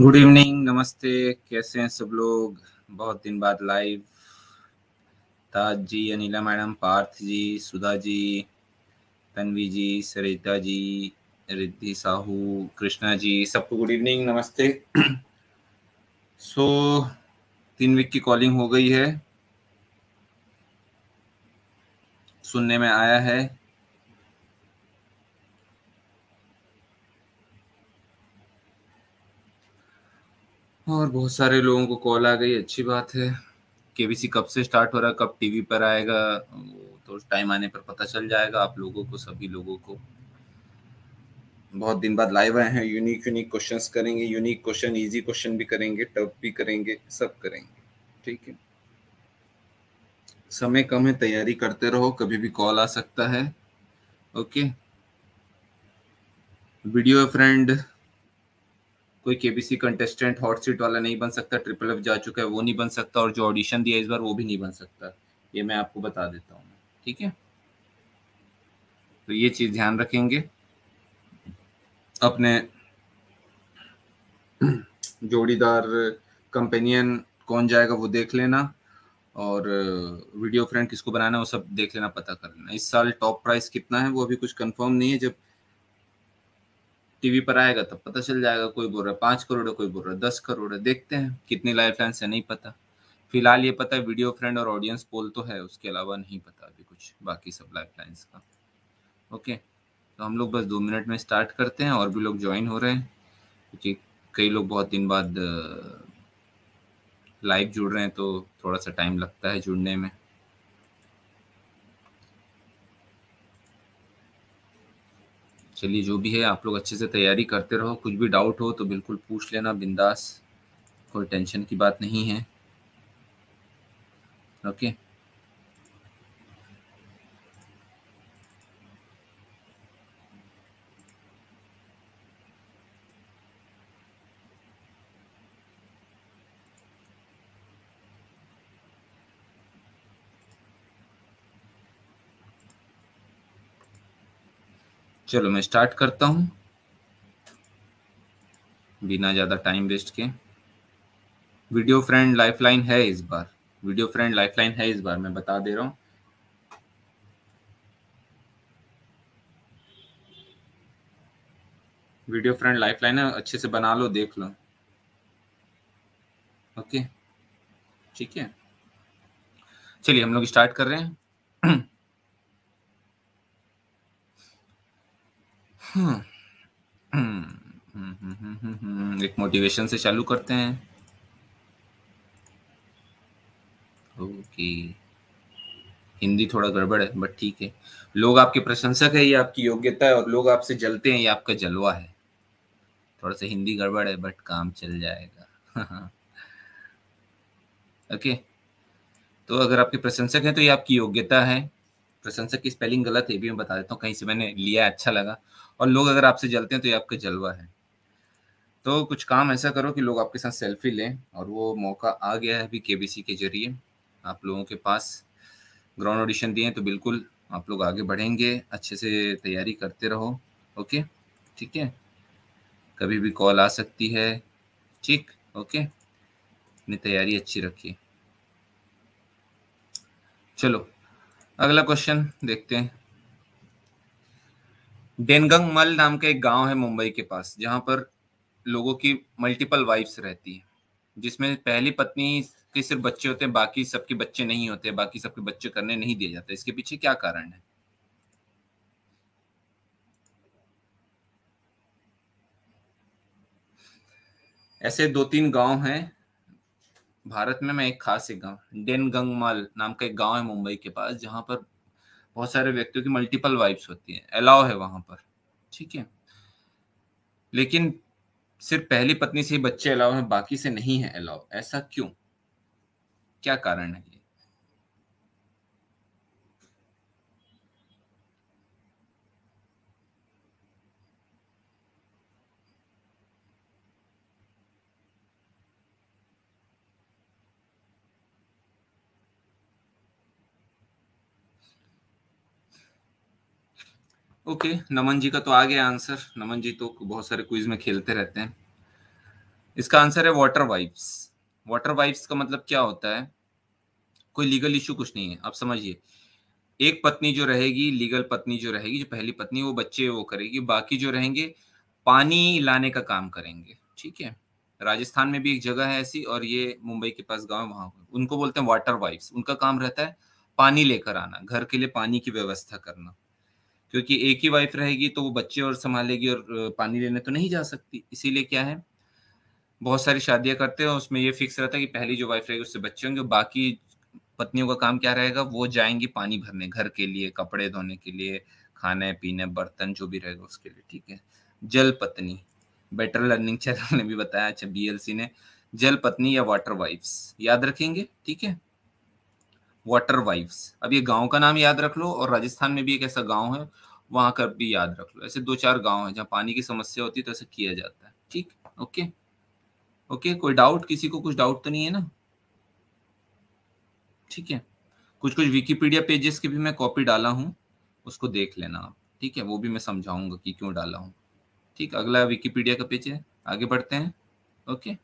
Good evening नमस्ते कैसे हैं सब लोग बहुत दिन बाद लाइव ताज जी अनिला मैडम पार्थ जी सुधा जी तन्वी जी सरिता जी रिद्धि साहू कृष्णा जी सबको गुड इवनिंग नमस्ते सो so, तीन वीक की कॉलिंग हो गई है सुनने में आया है और बहुत सारे लोगों को कॉल आ गई अच्छी बात है केबीसी कब से स्टार्ट हो रहा है कब टीवी पर आएगा तो टाइम आने पर पता चल जाएगा आप लोगों को सभी लोगों को बहुत दिन बाद लाइव आए हैं यूनिक यूनिक क्वेश्चंस करेंगे यूनिक क्वेश्चन इजी क्वेश्चन भी करेंगे टफ भी करेंगे सब करेंगे ठीक है समय कम है तैयारी करते रहो कभी भी कॉल आ सकता है ओके वीडियो फ्रेंड कोई केबीसी कंटेस्टेंट हॉट सीट वाला नहीं बन सकता ट्रिपल एफ जा चुका है वो नहीं बन सकता और जो ऑडिशन दिया इस बार वो भी नहीं बन सकता ये मैं आपको बता देता हूँ ठीक है तो ये चीज ध्यान रखेंगे अपने जोड़ीदार कंपेनियन कौन जाएगा वो देख लेना और वीडियो फ्रेंड किसको बनाना है वो सब देख लेना पता कर लेना इस साल टॉप प्राइस कितना है वो अभी कुछ कंफर्म नहीं है जब टीवी पर आएगा तब पता चल जाएगा कोई बोल रहा है पांच करोड़ है कोई बोल रहा है दस करोड़ है देखते हैं कितनी लाइफ लाइन से नहीं पता फिलहाल ये पता है वीडियो फ्रेंड और ऑडियंस पोल तो है उसके अलावा नहीं पता अभी कुछ बाकी सब लाइफ लाइन्स का ओके तो हम लोग बस दो मिनट में स्टार्ट करते हैं और भी लोग ज्वाइन हो रहे हैं क्योंकि कई लोग बहुत दिन बाद लाइव जुड़ रहे हैं तो थोड़ा सा टाइम लगता है जुड़ने में चलिए जो भी है आप लोग अच्छे से तैयारी करते रहो कुछ भी डाउट हो तो बिल्कुल पूछ लेना बिंदास कोई टेंशन की बात नहीं है ओके okay? चलो मैं स्टार्ट करता हूं बिना ज़्यादा टाइम वेस्ट के वीडियो फ्रेंड लाइफलाइन है इस बार वीडियो फ्रेंड लाइफलाइन है इस बार मैं बता दे रहा हूं वीडियो फ्रेंड लाइफलाइन है अच्छे से बना लो देख लो ओके ठीक है चलिए हम लोग स्टार्ट कर रहे हैं हम्म। एक मोटिवेशन से चालू करते हैं ओके हिंदी थोड़ा गड़बड़ है बट ठीक है लोग आपके प्रशंसक है ये आपकी योग्यता है और लोग आपसे जलते हैं ये आपका जलवा है थोड़ा सा हिंदी गड़बड़ है बट काम चल जाएगा ओके okay. तो अगर आपके प्रशंसक हैं तो ये आपकी योग्यता है प्रशंसक की स्पेलिंग गलत है भी मैं बता देता हूँ कहीं से मैंने लिया अच्छा लगा और लोग अगर आपसे जलते हैं तो ये आपका जलवा है तो कुछ काम ऐसा करो कि लोग आपके साथ सेल्फी लें और वो मौका आ गया है अभी के के जरिए आप लोगों के पास ग्राउंड ऑडिशन दिए तो बिल्कुल आप लोग आगे बढ़ेंगे अच्छे से तैयारी करते रहो ओके ठीक है कभी भी कॉल आ सकती है ठीक ओके अपनी तैयारी अच्छी रखिए चलो अगला क्वेश्चन देखते हैं डेनगंग मल नाम का एक गांव है मुंबई के पास जहां पर लोगों की मल्टीपल वाइफ्स रहती है जिसमें पहली पत्नी के सिर्फ बच्चे होते हैं बाकी सबके बच्चे नहीं होते बाकी सबके बच्चे करने नहीं दिए जाते इसके पीछे क्या कारण है ऐसे दो तीन गांव हैं भारत में मैं एक खास एक गाँव डेनगंगमल नाम का एक गाँव है मुंबई के पास जहाँ पर बहुत सारे व्यक्तियों की मल्टीपल वाइब्स होती है अलाव है वहां पर ठीक है लेकिन सिर्फ पहली पत्नी से ही बच्चे अलाव हैं बाकी से नहीं है अलाव ऐसा क्यों क्या कारण है ओके नमन जी का तो आ गया आंसर नमन जी तो बहुत सारे क्विज में खेलते रहते हैं इसका आंसर है वाटर वाइप्स वाटर वाइप्स का मतलब क्या होता है कोई लीगल इशू कुछ नहीं है आप समझिए एक पत्नी जो रहेगी लीगल पत्नी जो रहेगी जो पहली पत्नी वो बच्चे वो करेगी बाकी जो रहेंगे पानी लाने का काम करेंगे ठीक है राजस्थान में भी एक जगह है ऐसी और ये मुंबई के पास गांव है वहां उनको बोलते हैं वाटर वाइफ्स उनका काम रहता है पानी लेकर आना घर के लिए पानी की व्यवस्था करना क्योंकि एक ही वाइफ रहेगी तो वो बच्चे और संभालेगी और पानी लेने तो नहीं जा सकती इसीलिए क्या है बहुत सारी शादियां करते हैं उसमें ये फिक्स रहता है कि पहली जो वाइफ रहेगी उससे बच्चे होंगे बाकी पत्नियों का काम क्या रहेगा वो जाएंगी पानी भरने घर के लिए कपड़े धोने के लिए खाने पीने बर्तन जो भी रहेगा उसके लिए ठीक है जल पत्नी बेटर लर्निंग चैनल ने भी बताया अच्छा बी ने जल पत्नी या वाटर वाइफ्स याद रखेंगे ठीक है वाटर वाइफ्स अब ये गांव का नाम याद रख लो और राजस्थान में भी एक ऐसा गांव है वहां का भी याद रख लो ऐसे दो चार गांव है जहाँ पानी की समस्या होती है तो ऐसा किया जाता है ठीक ओके ओके कोई डाउट किसी को कुछ डाउट तो नहीं है ना ठीक है कुछ कुछ विकीपीडिया पेजेस की भी मैं कॉपी डाला हूँ उसको देख लेना आप ठीक है वो भी मैं समझाऊंगा कि क्यों डाला हूँ ठीक अगला विकीपीडिया का पेज है आगे बढ़ते हैं ओके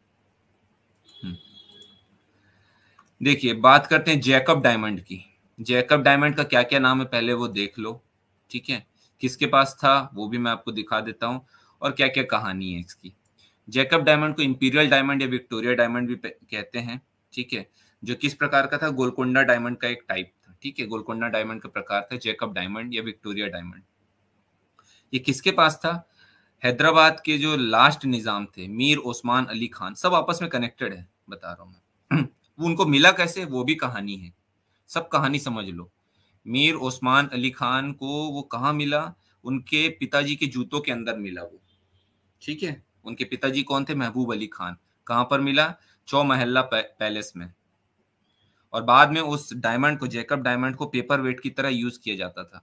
देखिए बात करते हैं जैकब डायमंड की जैकब डायमंड का क्या क्या नाम है पहले वो देख लो ठीक है किसके पास था वो भी मैं आपको दिखा देता हूँ और क्या क्या कहानी है इसकी जैकब डायमंड को इंपीरियल डायमंड या विक्टोरिया डायमंड भी कहते हैं ठीक है जो किस प्रकार का था गोलकोंडा डायमंड का एक टाइप था ठीक है गोलकोंडा डायमंड का प्रकार था जैकब डायमंड या विक्टोरिया डायमंड ये किसके पास था हैदराबाद के जो लास्ट निज़ाम थे मीर ओस्मान अली खान सब आपस में कनेक्टेड है बता रहा हूँ मैं वो उनको मिला कैसे वो भी कहानी है सब कहानी समझ लो मीर ओस्मान अली खान को वो कहाँ मिला उनके पिताजी के जूतों के अंदर मिला वो ठीक है उनके पिताजी कौन थे महबूब अली खान कहाँ पर मिला चौ महल्ला पैलेस में और बाद में उस डायमंड को जैकब डायमंड को पेपर वेट की तरह यूज किया जाता था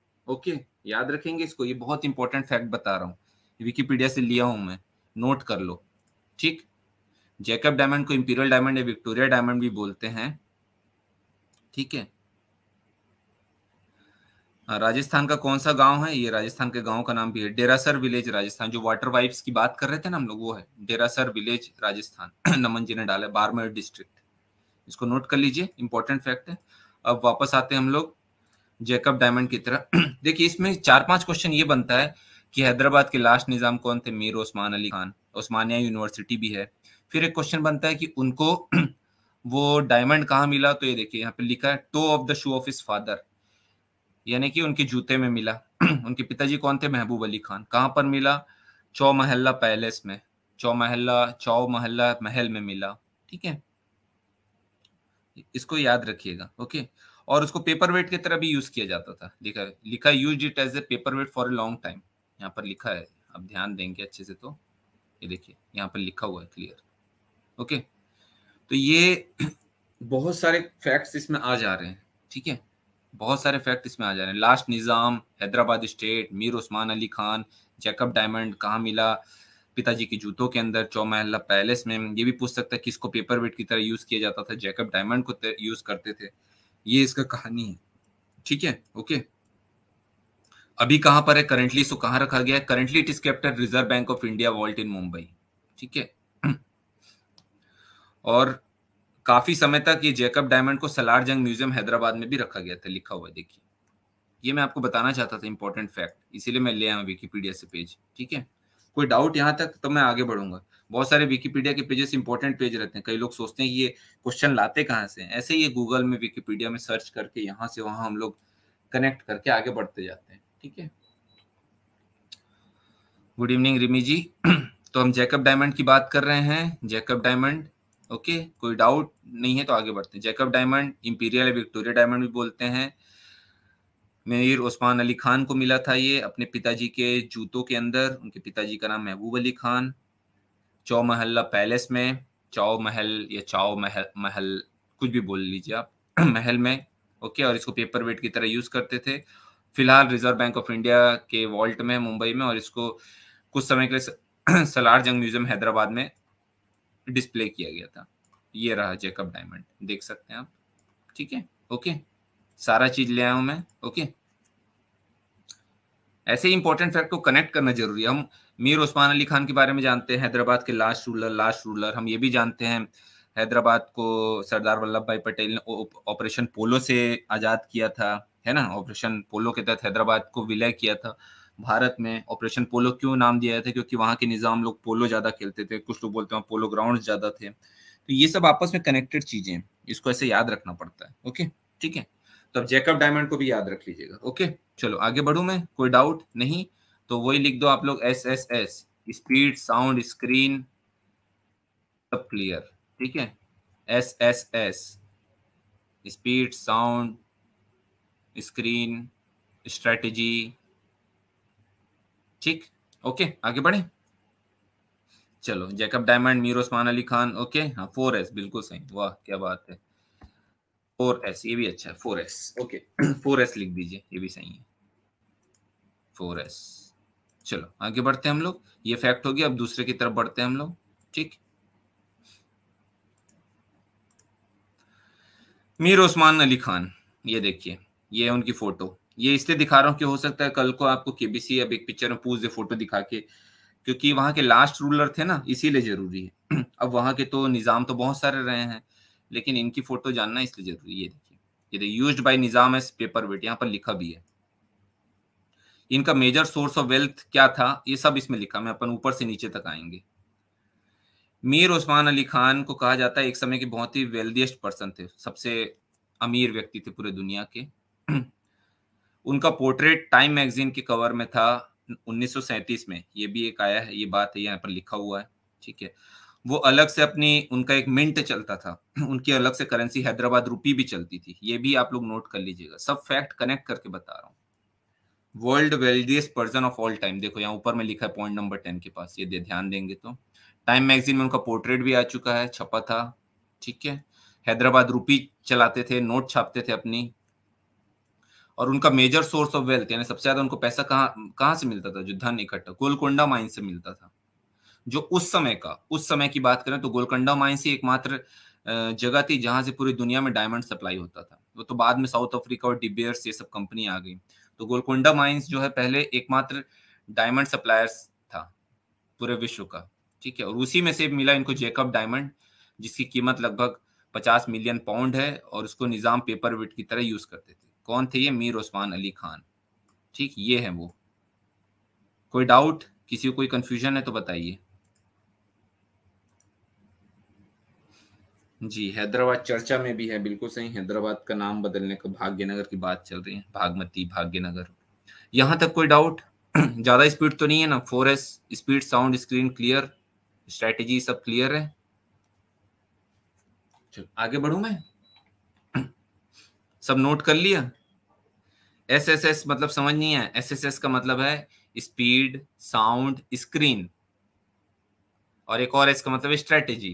ओके याद रखेंगे इसको ये बहुत इंपॉर्टेंट फैक्ट बता रहा हूँ विकीपीडिया से लिया हूं मैं नोट कर लो ठीक जैकब डायमंड को इंपीरियल डायमंड या विक्टोरिया डायमंड भी बोलते हैं ठीक है राजस्थान का कौन सा गांव है ये राजस्थान के गांव का नाम भी है डेरासर विलेज राजस्थान जो वाटर वाइप्स की बात कर रहे थे ना हम लोग वो है डेरासर विलेज राजस्थान नमन जी ने डाला बारमेर डिस्ट्रिक्ट इसको नोट कर लीजिए इंपॉर्टेंट फैक्ट है अब वापस आते हैं हम लोग जैकब डायमंड की तरह देखिए इसमें चार पांच क्वेश्चन ये बनता है कि हैदराबाद के लास्ट निज़ाम कौन थे मीर ओस्मान अली खान ओस्मानिया यूनिवर्सिटी भी है फिर एक क्वेश्चन बनता है कि उनको वो डायमंड कहाँ मिला तो ये देखिए यहाँ पे लिखा है toe of the shoe of his father यानी कि उनके जूते में मिला उनके पिताजी कौन थे महबूब अली खान कहाँ पर मिला चौ महल्ला पैलेस में चौ महल्ला चौ महल्ला महल में मिला ठीक है इसको याद रखिएगा ओके और उसको पेपर वेट की तरह भी यूज किया जाता था लिखा लिखा use it as a paper weight for a long time यहाँ पर लिखा है आप ध्यान देंगे अच्छे से तो ये देखिए यहाँ पर लिखा हुआ है क्लियर ओके तो ये बहुत सारे फैक्ट्स इसमें आ जा रहे हैं ठीक है बहुत सारे फैक्ट इसमें आ जा रहे हैं last Nizam Hyderabad state Mir Usman Ali Khan Jacob diamond कहाँ मिला पिताजी के जूतों के अंदर चौमहला पैलेस में ये भी पूछ सकता है किसको पेपर वेट की तरह यूज़ किया जाता था जैकब डायमंड को यूज़ करते थे ये इसका कहानी है ठीक है ओके अभी कहाँ पर है करंटली इसको कहाँ रखा गया है currently it is kept Reserve Bank of India vault in Mumbai ठीक है और काफी समय तक ये जैकब डायमंड को सलार जंग म्यूजियम हैदराबाद में भी रखा गया था लिखा हुआ देखिए ये मैं आपको बताना चाहता था इंपॉर्टेंट फैक्ट इसीलिए मैं ले आया विकीपीडिया से पेज ठीक है कोई डाउट यहाँ तक तो मैं आगे बढ़ूंगा बहुत सारे विकीपीडिया के पेजेस इंपॉर्टेंट पेज रहते हैं कई लोग सोचते हैं ये क्वेश्चन लाते कहाँ से ऐसे ये गूगल में विकीपीडिया में सर्च करके यहाँ से वहां हम लोग कनेक्ट करके आगे बढ़ते जाते हैं ठीक है गुड इवनिंग रिमी जी तो हम जैकब डायमंड की बात कर रहे हैं जैकब डायमंड ओके कोई डाउट नहीं है तो आगे बढ़ते हैं Jacob diamond imperial Victoria diamond भी बोलते हैं मीर उस्मान अली खान को मिला था ये अपने पिताजी के जूतों के अंदर उनके पिताजी का नाम महबूब अली खान चौ महल्ला पैलेस में चाओ महल या चाओ महल महल कुछ भी बोल लीजिए आप महल में ओके और इसको पेपर वेट की तरह यूज करते थे फिलहाल रिजर्व बैंक ऑफ इंडिया के वॉल्ट में मुंबई में और इसको कुछ समय के लिए सलार जंग म्यूजियम हैदराबाद में डिस्प्ले किया गया था ये रहा जेकब डायमंड देख सकते हैं आप ठीक है ओके सारा चीज ले आया हूं मैं ओके ऐसे इंपॉर्टेंट फैक्ट को कनेक्ट करना जरूरी है हम मीर उस्मान अली खान के बारे में जानते हैं हैदराबाद के लास्ट रूलर लास्ट रूलर हम ये भी जानते हैं हैदराबाद को सरदार वल्लभ भाई पटेल ने ऑपरेशन पोलो से आज़ाद किया था है ना ऑपरेशन पोलो के तहत हैदराबाद को विलय किया था भारत में ऑपरेशन पोलो क्यों नाम दिया था क्योंकि वहां के निज़ाम लोग पोलो ज़्यादा खेलते थे कुछ लोग बोलते हैं पोलो ग्राउंड ज़्यादा थे तो ये सब आपस में कनेक्टेड चीज़ें इसको ऐसे याद रखना पड़ता है ओके ठीक है तो अब जैकब डायमंड को भी याद रख लीजिएगा ओके चलो आगे बढ़ू मैं कोई डाउट नहीं तो वही लिख दो आप लोग S S S speed sound screen सब क्लियर ठीक है S S S speed sound screen strategy ठीक ओके आगे बढ़े चलो Jacob diamond Mir Usman Ali Khan okay हाँ फोर एस बिल्कुल सही वाह क्या बात है फोर एस ये भी अच्छा है four S okay four S लिख दीजिए ये भी सही है फोर एस चलो आगे बढ़ते हैं हम लोग ये फैक्ट हो गया अब दूसरे की तरफ बढ़ते हैं हम लोग ठीक मीर उस्मान अली खान ये देखिए ये उनकी फोटो ये इसलिए दिखा रहा हूँ कि हो सकता है कल को आपको केबीसी या बिग पिक्चर में पूछ दे फोटो दिखा के क्योंकि वहां के लास्ट रूलर थे ना इसीलिए जरूरी है अब वहां के तो निज़ाम तो बहुत सारे रहे हैं लेकिन इनकी फोटो जानना इसलिए जरूरी है देखिए ये देखिए use by Nizam as paper weight यहाँ पर लिखा भी है इनका मेजर सोर्स ऑफ वेल्थ क्या था ये सब इसमें लिखा मैं अपन ऊपर से नीचे तक आएंगे मीर उस्मान अली खान को कहा जाता है एक समय के बहुत ही वेल्दीस्ट पर्सन थे सबसे अमीर व्यक्ति थे पूरे दुनिया के उनका पोर्ट्रेट टाइम मैगजीन के कवर में था 1937 में ये भी एक आया है ये बात है यहाँ पर लिखा हुआ है ठीक है वो अलग से अपनी उनका एक मिंट चलता था उनकी अलग से करेंसी हैदराबाद रूपी भी चलती थी ये भी आप लोग नोट कर लीजिएगा सब फैक्ट कनेक्ट करके बता रहा हूँ world wealthiest person of all time देखो यहाँ ऊपर में लिखा है पॉइंट नंबर टेन के पास ये दे ध्यान देंगे तो टाइम मैगजीन में उनका पोर्ट्रेट भी आ चुका है छपा था ठीक है हैदराबाद रूपी चलाते थे नोट छापते थे अपनी और उनका मेजर सोर्स ऑफ वेल्थ यानी सबसे ज्यादा उनको पैसा कहाँ कहाँ से मिलता था जो धन इकट्ठा गोलकोंडा माइन से मिलता था जो उस समय का उस समय की बात करें तो गोलकोंडा माइन ही एकमात्र जगह थी जहां से पूरी दुनिया में डायमंड सप्लाई होता था वो तो बाद में साउथ अफ्रीका और डिबियर्स ये सब कंपनी आ गई तो गोलकोंडा माइन्स जो है पहले एकमात्र डायमंड सप्लायर्स था पूरे विश्व का ठीक है और उसी में से मिला इनको जेकब डायमंड जिसकी कीमत लगभग पचास मिलियन पाउंड है और उसको निज़ाम पेपर वेट की तरह यूज करते थे कौन थे ये मीर उस्मान अली खान ठीक ये है वो कोई डाउट किसी को कोई कंफ्यूजन है तो बताइए जी हैदराबाद चर्चा में भी है बिल्कुल सही हैदराबाद का नाम बदलने का भाग्यनगर की बात चल रही है भागमती भाग्यनगर यहां तक कोई डाउट ज़्यादा स्पीड तो नहीं है ना four S speed sound screen clear strategy सब क्लियर है चलो आगे बढ़ू मैं सब नोट कर लिया एस एस एस मतलब समझ नहीं है एस एस एस का मतलब है स्पीड साउंड स्क्रीन और एक और इसका मतलब स्ट्रेटेजी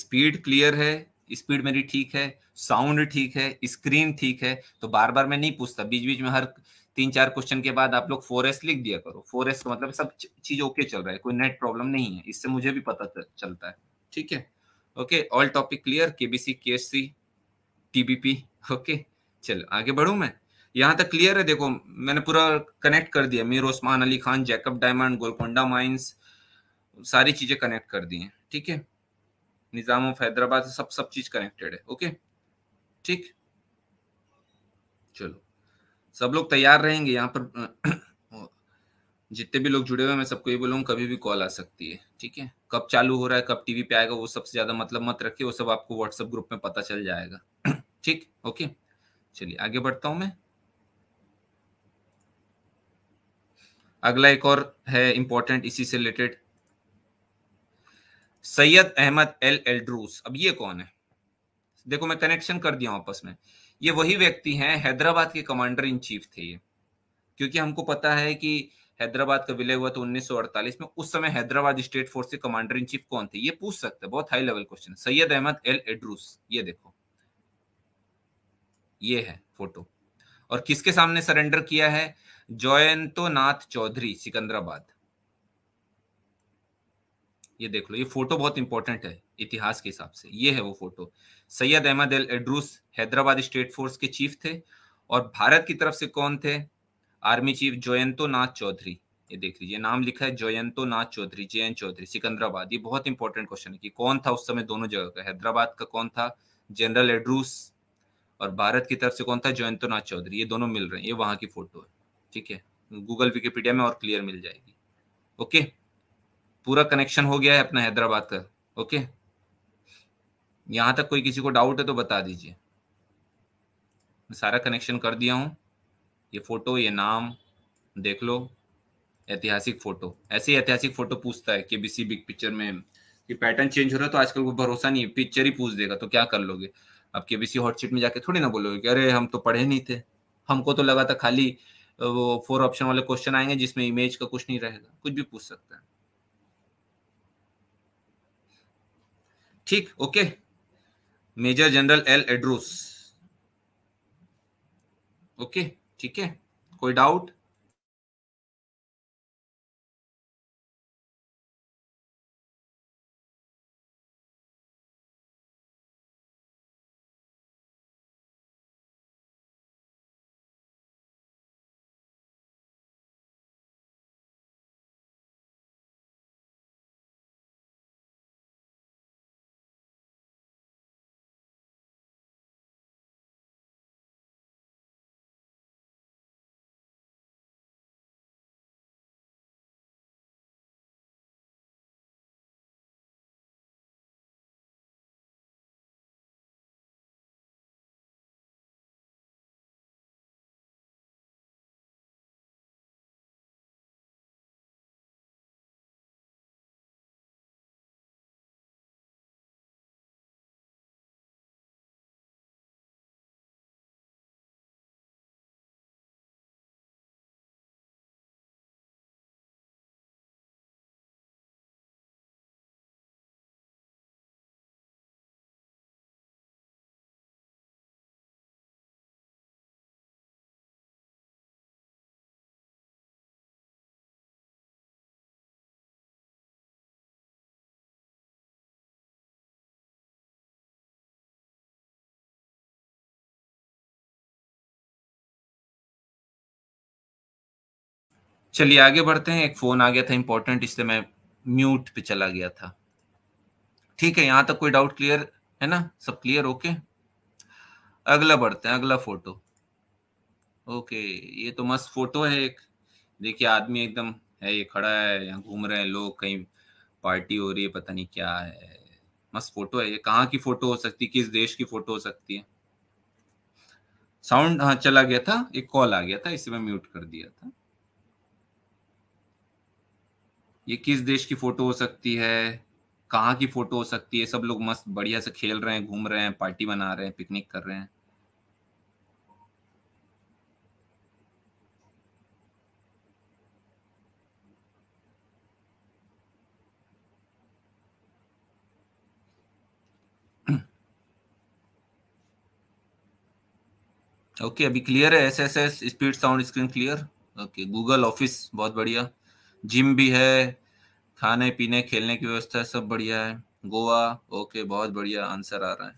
स्पीड क्लियर है स्पीड मेरी ठीक है साउंड ठीक है स्क्रीन ठीक है तो बार बार मैं नहीं पूछता बीच बीच में हर तीन चार क्वेश्चन के बाद आप लोग फोर एस लिख दिया करो फोर एस का मतलब सब चीज ओके चल रहा है कोई नेट प्रॉब्लम नहीं है इससे मुझे भी पता चलता है ठीक है okay all topic clear KBC के एस सी टीबीपी ओके चलो आगे बढ़ू मैं यहाँ तक क्लियर है देखो मैंने पूरा कनेक्ट कर दिया Mir Osman Ali Khan Jacob diamond Golconda mines सारी चीजें कनेक्ट कर दी हैं ठीक है निजाम ऑफ हैदराबाद सब सब चीज कनेक्टेड है ओके ठीक चलो सब लोग तैयार रहेंगे यहाँ पर जितने भी लोग जुड़े हुए मैं सबको ये बोलूँगा कभी भी कॉल आ सकती है ठीक है कब चालू हो रहा है कब टीवी पे आएगा वो सबसे ज्यादा मतलब मत रखिए वो सब आपको व्हाट्सएप ग्रुप में पता चल जाएगा ठीक ओके चलिए आगे बढ़ता हूं मैं अगला एक और है इंपॉर्टेंट इसी से रिलेटेड सैयद अहमद एल एल्ड्रूस अब ये कौन है देखो मैं कनेक्शन कर दिया आपस में ये वही व्यक्ति हैं हैदराबाद के कमांडर इन चीफ थे ये क्योंकि हमको पता है कि हैदराबाद का विलय हुआ तो 1948 में उस समय हैदराबाद स्टेट फोर्स के कमांडर इन चीफ कौन थे ये पूछ सकते हैं बहुत high level question Syed Ahmed El Edroos ये देखो ये है फोटो और किसके सामने सरेंडर किया है जयंतो नाथ चौधरी सिकंदराबाद ये देख लो ये फोटो बहुत इंपॉर्टेंट है इतिहास के हिसाब से ये है वो photo Syed Ahmed El Edroos Hyderabad state force के चीफ थे और भारत की तरफ से कौन थे आर्मी चीफ जयंतो नाथ चौधरी ये देख लीजिए नाम लिखा है जयंतो नाथ चौधरी जे चौधरी सिकंदराबाद ये बहुत इंपॉर्टेंट क्वेश्चन है कि कौन था उस समय दोनों जगह का हैदराबाद का कौन था जनरल एड्रूस और भारत की तरफ से कौन था जयंतनाथ चौधरी ये दोनों मिल रहे हैं ये वहां की फोटो है ठीक है गूगल विकीपीडिया में और क्लियर मिल जाएगी ओके पूरा कनेक्शन हो गया है अपना हैदराबाद का ओके यहाँ तक कोई किसी को डाउट है तो बता दीजिए मैं सारा कनेक्शन कर दिया हूँ ये फोटो ये नाम देख लो ऐतिहासिक फोटो ऐसे ऐतिहासिक फोटो पूछता है केबीसी बीसी बिग पिक्चर में कि पैटर्न चेंज हो रहा है तो आजकल को भरोसा नहीं है पिक्चर ही पूछ देगा तो क्या कर लोगे अब बी हॉटसीट में जाके थोड़ी ना बोलोगे कि अरे हम तो पढ़े नहीं थे हमको तो लगा था खाली वो फोर ऑप्शन वाले क्वेश्चन आएंगे जिसमें इमेज का कुछ नहीं रहेगा कुछ भी पूछ सकता है ठीक okay major general El Edroos okay ठीक है कोई डाउट चलिए आगे बढ़ते हैं एक फोन आ गया था इंपॉर्टेंट इससे मैं म्यूट पे चला गया था ठीक है यहाँ तक कोई डाउट क्लियर है ना सब क्लियर ओके अगला बढ़ते हैं अगला फोटो ओके ये तो मस्त फोटो है एक देखिए आदमी एकदम है ये खड़ा है यहाँ घूम रहे हैं लोग कहीं पार्टी हो रही है पता नहीं क्या है मस्त फोटो है ये कहाँ की फोटो हो सकती है किस देश की फोटो हो सकती है साउंड हाँ चला गया था एक कॉल आ गया था इसे मैं म्यूट कर दिया था ये किस देश की फोटो हो सकती है कहाँ की फोटो हो सकती है सब लोग मस्त बढ़िया से खेल रहे हैं घूम रहे हैं पार्टी मना रहे हैं पिकनिक कर रहे हैं ओके okay, अभी क्लियर है S S S speed sound screen clear okay Google office बहुत बढ़िया जिम भी है खाने पीने खेलने की व्यवस्था सब बढ़िया है गोवा ओके बहुत बढ़िया आंसर आ रहा है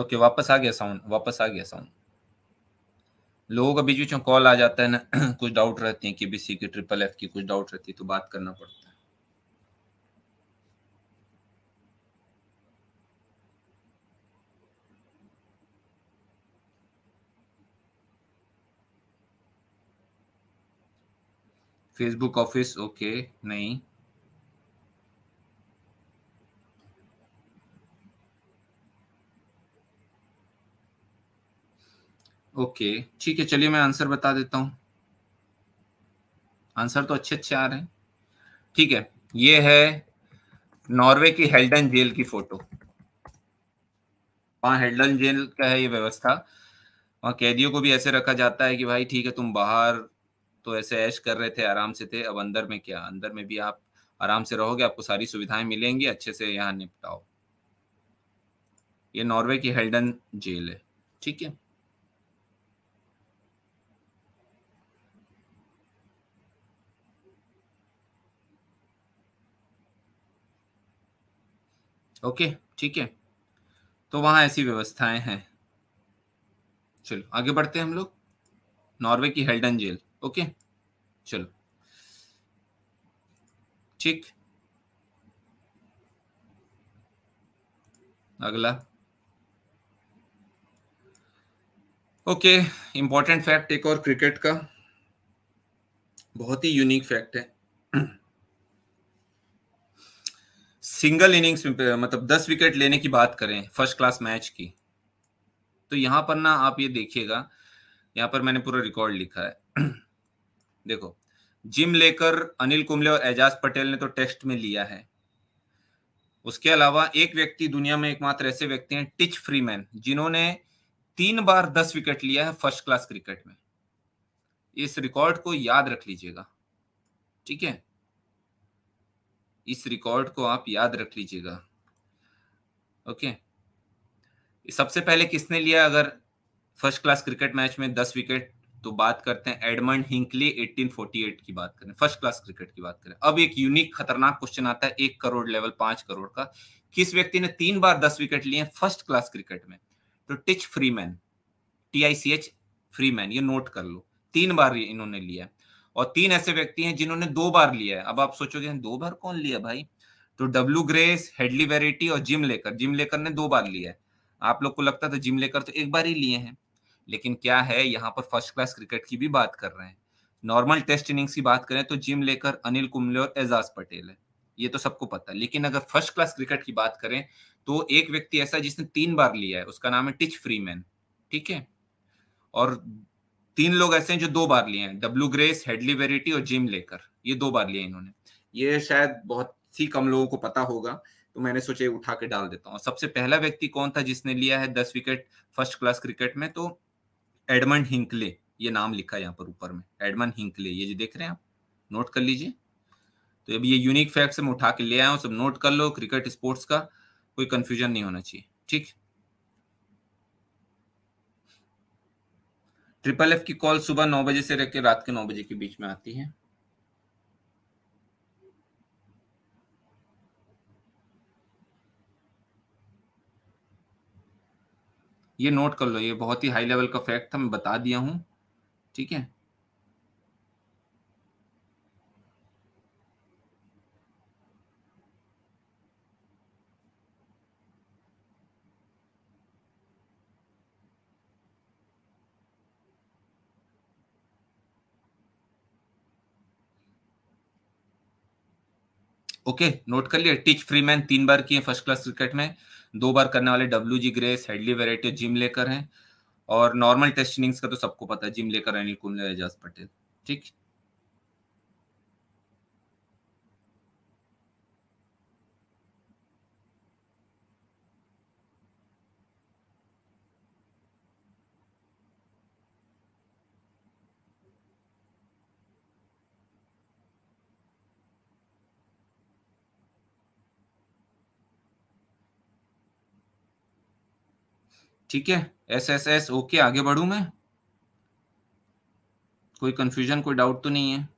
ओके वापस आ गया साउंड वापस आ गया साउंड लोगों का बीच बीच में कॉल आ जाता है ना कुछ डाउट रहती है कि बीसी की ट्रिपल एफ की कुछ डाउट रहती है तो बात करना पड़ता है फेसबुक ऑफिस ओके नहीं ओके ठीक है चलिए मैं आंसर बता देता हूं आंसर तो अच्छे अच्छे आ रहे हैं ठीक है ये है नॉर्वे की हेल्डन जेल की फोटो वहां हेल्डन जेल का है ये व्यवस्था वहां कैदियों को भी ऐसे रखा जाता है कि भाई ठीक है तुम बाहर तो ऐसे ऐश कर रहे थे आराम से थे अब अंदर में क्या अंदर में भी आप आराम से रहोगे आपको सारी सुविधाएं मिलेंगी अच्छे से यहाँ निपटाओ ये नॉर्वे की हेल्डन जेल है ठीक है ओके ठीक है तो वहां ऐसी व्यवस्थाएं हैं चलो आगे बढ़ते हैं हम लोग नॉर्वे की हेल्डन जेल ओके चलो ठीक अगला ओके इंपॉर्टेंट फैक्ट एक और क्रिकेट का बहुत ही यूनिक फैक्ट है सिंगल इनिंग्स में मतलब दस विकेट लेने की बात करें फर्स्ट क्लास मैच की तो यहां पर ना आप ये देखिएगा यहां पर मैंने पूरा रिकॉर्ड लिखा है देखो जिम लेकर अनिल कुंबले और एजाज पटेल ने तो टेस्ट में लिया है उसके अलावा एक व्यक्ति दुनिया में एकमात्र ऐसे व्यक्ति हैं टिच फ्रीमैन जिन्होंने तीन बार दस विकेट लिया है फर्स्ट क्लास क्रिकेट में इस रिकॉर्ड को याद रख लीजिएगा ठीक है इस रिकॉर्ड को आप याद रख लीजिएगा ओके सबसे पहले किसने लिया अगर फर्स्ट क्लास क्रिकेट मैच में दस विकेट तो बात करते हैं एडमंड हिंकली 1848 की बात करें फर्स्ट क्लास क्रिकेट की बात करें अब एक यूनिक खतरनाक क्वेश्चन आता है एक करोड़ लेवल पांच करोड़ का किस व्यक्ति ने तीन बार दस विकेट लिए फर्स्ट क्लास क्रिकेट में तो Tich Freeman T I C H Freeman ये नोट कर लो तीन बार इन्होंने लिया और तीन ऐसे व्यक्ति हैं जिन्होंने दो बार लिया है अब आप सोचोगे दो बार कौन लिया भाई तो डब्ल्यू ग्रेस हेडली वेरिटी और जिम लेकर जिम लेकर ने दो बार लिया है आप लोग को लगता था जिम लेकर तो एक बार ही लिए हैं लेकिन क्या है यहाँ पर फर्स्ट क्लास क्रिकेट की भी बात कर रहे हैं नॉर्मल टेस्ट इनिंग्स की बात करें तो जिम लेकर अनिल कुंबले और एजाज पटेल है ये तो सबको पता है लेकिन अगर फर्स्ट क्लास क्रिकेट की बात करें तो एक व्यक्ति ऐसा जिसने तीन बार लिया है उसका नाम है टिच फ्रीमैन ठीक है और तीन लोग ऐसे हैं जो दो बार लिए हैं डब्ल्यू ग्रेस हेडली वेरिटी और जिम लेकर ये दो बार लिए इन्होंने ये शायद बहुत ही कम लोगों को पता होगा तो मैंने सोचे उठा के डाल देता हूँ सबसे पहला व्यक्ति कौन था जिसने लिया है दस विकेट फर्स्ट क्लास क्रिकेट में तो एडमंड हिंकले ये नाम लिखा है यहाँ पर ऊपर में एडमंड हिंकले ये जो देख रहे हैं आप नोट कर लीजिए तो अभी ये यूनिक फैक्ट से मैं उठा के ले आया हूँ सब नोट कर लो क्रिकेट स्पोर्ट्स का कोई कंफ्यूजन नहीं होना चाहिए ठीक ट्रिपल एफ की कॉल सुबह नौ बजे से रख के रात के नौ बजे के बीच में आती है ये नोट कर लो ये बहुत ही हाई लेवल का फैक्ट था मैं बता दिया हूं ठीक है ओके नोट कर लिए टिच फ्रीमैन तीन बार किए फर्स्ट क्लास क्रिकेट में दो बार करने वाले W G Grace Hedley Verity Jim Laker हैं और नॉर्मल टेस्टिंग्स का तो सबको पता है जिम लेकर अनिल कुंडल एजाज पटेल ठीक ठीक है एस एस एस ओके आगे बढ़ू मैं कोई कंफ्यूजन कोई डाउट तो नहीं है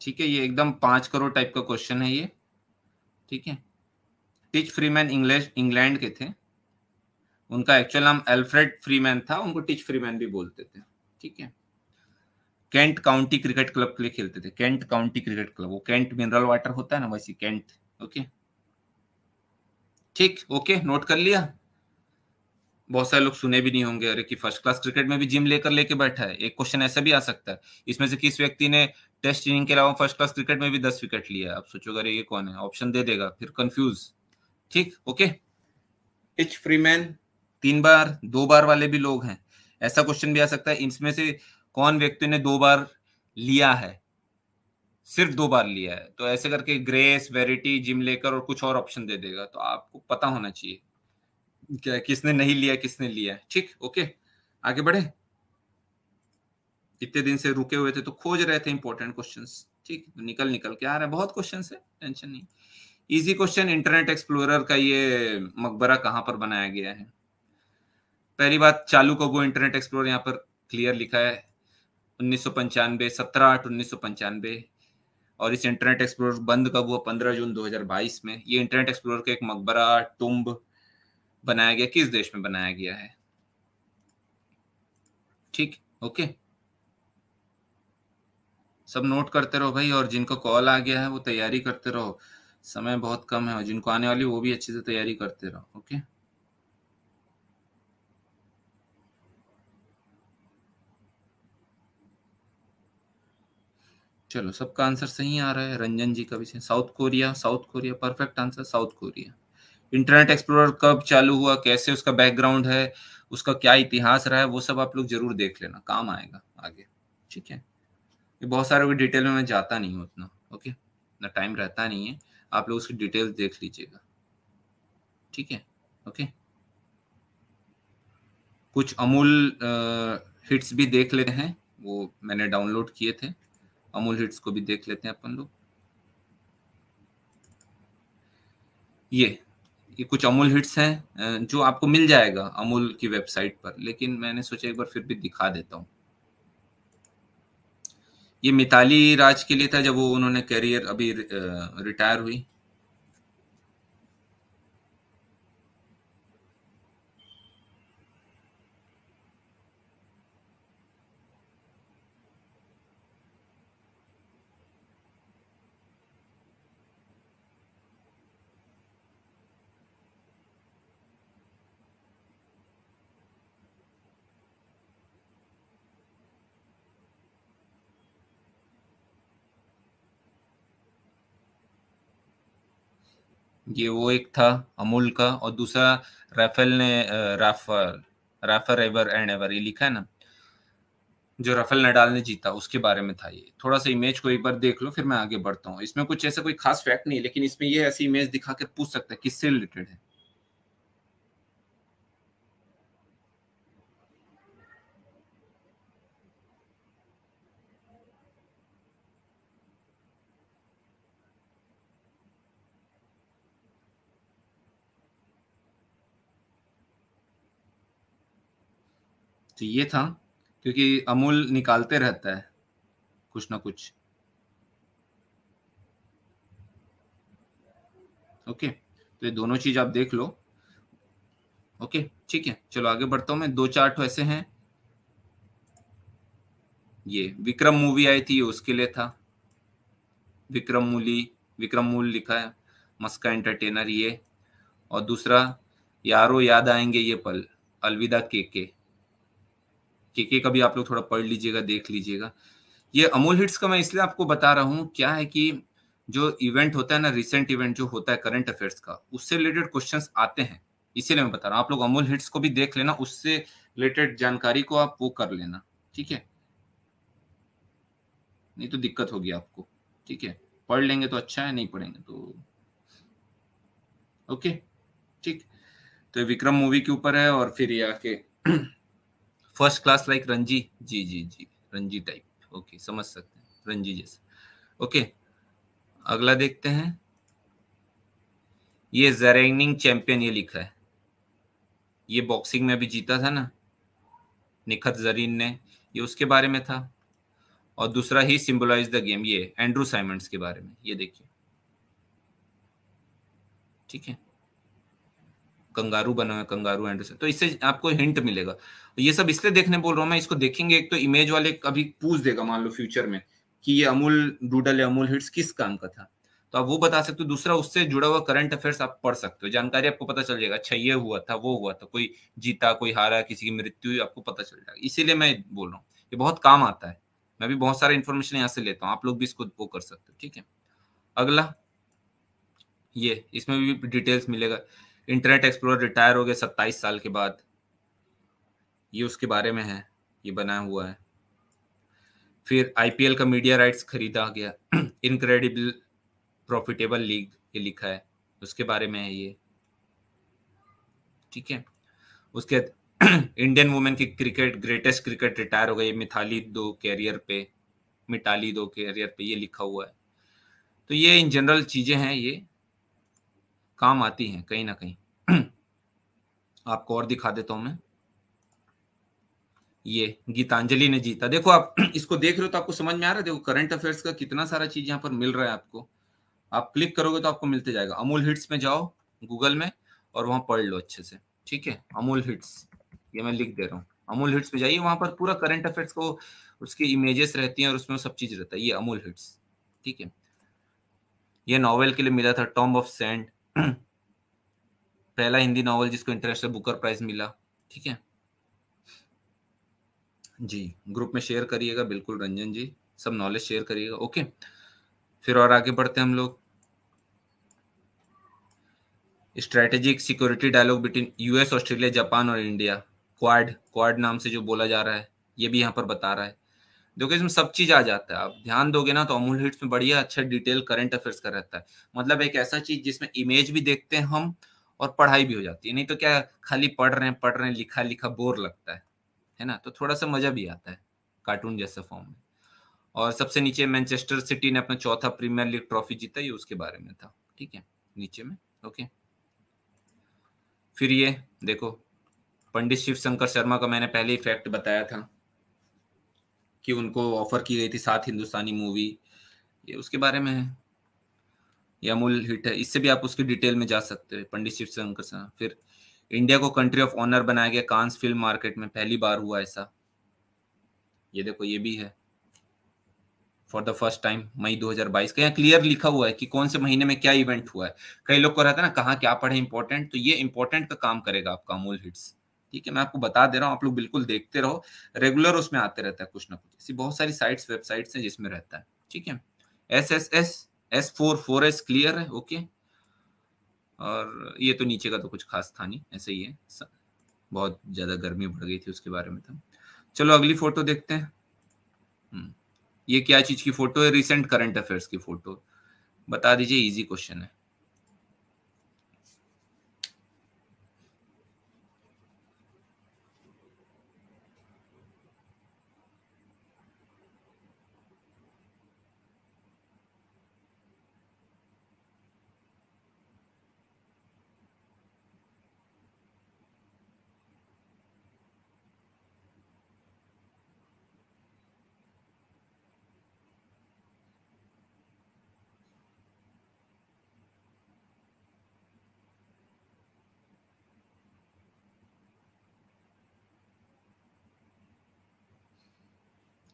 ठीक है ये एकदम पांच करोड़ टाइप का क्वेश्चन है ये ठीक है टिच फ्रीमैन इंग्लिश इंग्लैंड के थे उनका एक्चुअल नाम एल्फ्रेड फ्रीमैन था उनको टिच फ्रीमैन भी बोलते थे ठीक है कैंट काउंटी क्रिकेट क्लब के लिए खेलते थे कैंट काउंटी क्रिकेट क्लब वो कैंट मिनरल वाटर होता है ना वैसे कैंट ओके ठीक ओके नोट कर लिया बहुत सारे लोग सुने भी नहीं होंगे अरे कि फर्स्ट क्लास क्रिकेट में भी जिम लेकर लेके बैठा है एक क्वेश्चन ऐसा भी आ सकता है इसमें से किस व्यक्ति ने टेस्ट इनिंग के अलावा फर्स्ट क्लास क्रिकेट में भी दस विकेट लिया आप सोचोगे अरे ये कौन है ऑप्शन दे देगा फिर कंफ्यूज ठीक ओके इच फ्रीमैन तीन बार दो बार वाले भी लोग हैं ऐसा क्वेश्चन भी आ सकता है इसमें से कौन व्यक्ति ने दो बार लिया है सिर्फ दो बार लिया है तो ऐसे करके ग्रेस वेरिटी जिम लेकर और कुछ और ऑप्शन दे देगा तो आपको पता होना चाहिए क्या किसने नहीं लिया किसने लिया ठीक ओके आगे बढ़े इतने दिन से रुके हुए थे तो खोज रहे थे इंपॉर्टेंट क्वेश्चन ठीक तो निकल निकल के आ रहे हैं बहुत क्वेश्चन है टेंशन नहीं इजी क्वेश्चन इंटरनेट एक्सप्लोरर का ये मकबरा कहाँ पर बनाया गया है पहली बात चालू का वो इंटरनेट एक्सप्लोर यहाँ पर क्लियर लिखा है उन्नीस सौ पंचानवे सत्रह आठ उन्नीस सौ पंचानवे और इस इंटरनेट एक्सप्लोर बंद कब हुआ पंद्रह जून 2022 में ये इंटरनेट एक्सप्लोर का एक मकबरा टुम्ब बनाया गया किस देश में बनाया गया है ठीक ओके सब नोट करते रहो भाई और जिनको कॉल आ गया है वो तैयारी करते रहो समय बहुत कम है और जिनको आने वाली वो भी अच्छे से तैयारी करते रहो ओके चलो सबका आंसर सही आ रहा है रंजन जी का भी South Korea South Korea perfect answer South Korea Internet Explorer कब चालू हुआ कैसे उसका बैकग्राउंड है उसका क्या इतिहास रहा है वो सब आप लोग जरूर देख लेना काम आएगा आगे ठीक है ये बहुत सारे भी डिटेल में मैं जाता नहीं हूँ उतना ओके ना टाइम रहता नहीं है आप लोग उसकी डिटेल्स देख लीजिएगा ठीक है ओके कुछ अमूल हिट्स भी देख लेते हैं वो मैंने डाउनलोड किए थे अमूल हिट्स को भी देख लेते हैं अपन लोग ये ये कुछ अमूल हिट्स हैं जो आपको मिल जाएगा अमूल की वेबसाइट पर लेकिन मैंने सोचा एक बार फिर भी दिखा देता हूं ये मिताली राज के लिए था जब वो उन्होंने करियर अभी रिटायर हुई ये वो एक था अमूल का और दूसरा राफेल ने राफेल राफर एवर एंड एवर ये लिखा है ना जो राफेल नडाल ने जीता उसके बारे में था ये थोड़ा सा इमेज को एक बार देख लो फिर मैं आगे बढ़ता हूँ इसमें कुछ ऐसा कोई खास फैक्ट नहीं है लेकिन इसमें ये ऐसी इमेज दिखा के पूछ सकता है किससे रिलेटेड है तो ये था क्योंकि अमूल निकालते रहता है कुछ ना कुछ ओके तो ये दोनों चीज आप देख लो ओके ठीक है चलो आगे बढ़ता हूं मैं दो चार तो ऐसे हैं ये विक्रम मूवी आई थी उसके लिए था विक्रम मूली विक्रम मूल लिखा है मस्का एंटरटेनर ये और दूसरा यारो याद आएंगे ये पल अलविदा के के के के का भी आप लोग थोड़ा पढ़ लीजिएगा देख लीजिएगा ये अमूल हिट्स का मैं इसलिए आपको बता रहा हूँ क्या है कि जो इवेंट होता है ना रिसेंट इवेंट जो होता है करंट अफेयर्स का उससे रिलेटेड क्वेश्चंस आते हैं इसीलिए मैं बता रहा हूँ आप लोग अमूल हिट्स को भी देख लेना उससे रिलेटेड जानकारी को आप वो कर लेना ठीक है नहीं तो दिक्कत होगी आपको ठीक है पढ़ लेंगे तो अच्छा है नहीं पढ़ेंगे तो ओके ठीक तो विक्रम मूवी के ऊपर है और फिर ये आके फर्स्ट क्लास लाइक रंजी जी जी जी रंजी टाइप ओके समझ सकते हैं रंजी जैसे ओके अगला देखते हैं ये जरेनिंग चैंपियन ये लिखा है ये बॉक्सिंग में भी जीता था ना निखत जरीन ने ये उसके बारे में था और दूसरा ही सिंबलाइज द गेम ये एंड्रू साइमंड्स के बारे में ये देखिए ठीक है कंगारू बना हुआ कंगारू एंड्रू तो इससे आपको हिंट मिलेगा तो ये सब इसलिए देखने बोल रहा हूँ मैं इसको देखेंगे एक तो इमेज वाले कभी पूछ देगा मान लो फ्यूचर में कि ये अमूल डूडल या अमूल हिट्स किस काम का था तो आप वो बता सकते हो दूसरा उससे जुड़ा हुआ करंट अफेयर्स आप पढ़ सकते हो जानकारी आपको पता चल जाएगा अच्छा ये हुआ था वो हुआ था कोई जीता कोई हारा किसी की मृत्यु आपको पता चल जाएगा इसीलिए मैं बोल रहा हूँ ये बहुत काम आता है मैं भी बहुत सारा इन्फॉर्मेशन यहाँ से लेता हूँ आप लोग भी इसको वो कर सकते हो ठीक है अगला ये इसमें भी डिटेल्स मिलेगा इंटरनेट एक्सप्लोर रिटायर हो गए सत्ताईस साल के बाद ये उसके बारे में है ये बना हुआ है फिर आईपीएल का मीडिया राइट्स खरीदा गया इनक्रेडिबल प्रॉफिटेबल लीग ये लिखा है उसके बारे में है ये ठीक है उसके इंडियन वुमेन की क्रिकेट ग्रेटेस्ट क्रिकेट रिटायर हो गई मिथाली दो कैरियर पे मिटाली दो कैरियर पे ये लिखा हुआ है तो ये इन जनरल चीजें हैं ये काम आती हैं कहीं ना कहीं आपको और दिखा देता हूँ मैं ये गीतांजलि ने जीता देखो आप इसको देख रहे हो तो आपको समझ में आ रहा है देखो करंट अफेयर्स का कितना सारा चीज यहाँ पर मिल रहा है आपको आप क्लिक करोगे तो आपको मिलते जाएगा अमूल हिट्स में जाओ गूगल में और वहां पढ़ लो अच्छे से ठीक है अमूल हिट्स ये मैं लिख दे रहा हूँ अमूल हिट्स में जाइए वहां पर पूरा करंट अफेयर्स को उसकी इमेजेस रहती हैं और उसमें सब चीज रहता है ये अमूल हिट्स ठीक है ये नॉवेल के लिए मिला था टॉम्ब ऑफ सैंड पहला हिंदी नॉवल जिसको इंटरेस्ट बुकर प्राइज मिला ठीक है जी ग्रुप में शेयर करिएगा बिल्कुल रंजन जी सब नॉलेज शेयर करिएगा ओके फिर और आगे बढ़ते हैं हम लोग strategic security dialogue between US Australia Japan और इंडिया क्वाड क्वाड नाम से जो बोला जा रहा है ये भी यहाँ पर बता रहा है देखो इसमें सब चीज आ जाता है आप ध्यान दोगे ना तो अमूल हिट्स में बढ़िया अच्छा डिटेल करंट अफेयर्स का रहता है मतलब एक ऐसा चीज जिसमें इमेज भी देखते हैं हम और पढ़ाई भी हो जाती है नहीं तो क्या खाली पढ़ रहे हैं पढ़ रहे हैं लिखा लिखा बोर लगता है है ना तो थोड़ा सा मजा भी आता है कार्टून जैसे फॉर्म में और सबसे नीचे मैनचेस्टर सिटी ने अपना चौथा प्रीमियर लीग ट्रॉफी जीता ये उसके बारे में था ठीक है नीचे में ओके फिर ये देखो पंडित शिव शंकर शर्मा का मैंने पहले ही फैक्ट बताया था कि उनको ऑफर की गई थी सात हिंदुस्तानी मूवी ये उसके बारे में है ये अमूल हिट है इससे भी आप उसकी डिटेल में जा सकते हैं पंडित शिव शंकर शर्मा फिर इंडिया को कंट्री ऑफ ऑनर बनाया गया कांस फिल्म मार्केट में पहली बार हुआ ऐसा ये देखो ये भी है for the first time May 2022 का यहाँ क्लियर लिखा हुआ है कि कौन से महीने में क्या इवेंट हुआ है कई लोग को रहता है ना कहा क्या पढ़े इंपॉर्टेंट तो ये इंपॉर्टेंट का काम करेगा आपका अमूल हिट्स ठीक है मैं आपको बता दे रहा हूँ आप लोग बिल्कुल देखते रहो रेगुलर उसमें आते रहता है कुछ ना कुछ ऐसी बहुत सारी साइट्स वेबसाइट्स हैं जिसमें रहता है ठीक है S S S S four four S clear है ओके okay? और ये तो नीचे का तो कुछ खास था नहीं ऐसे ही है बहुत ज़्यादा गर्मी बढ़ गई थी उसके बारे में तो चलो अगली फोटो देखते हैं हम्म, ये क्या चीज़ की फोटो है रिसेंट करंट अफेयर्स की फोटो बता दीजिए इजी क्वेश्चन है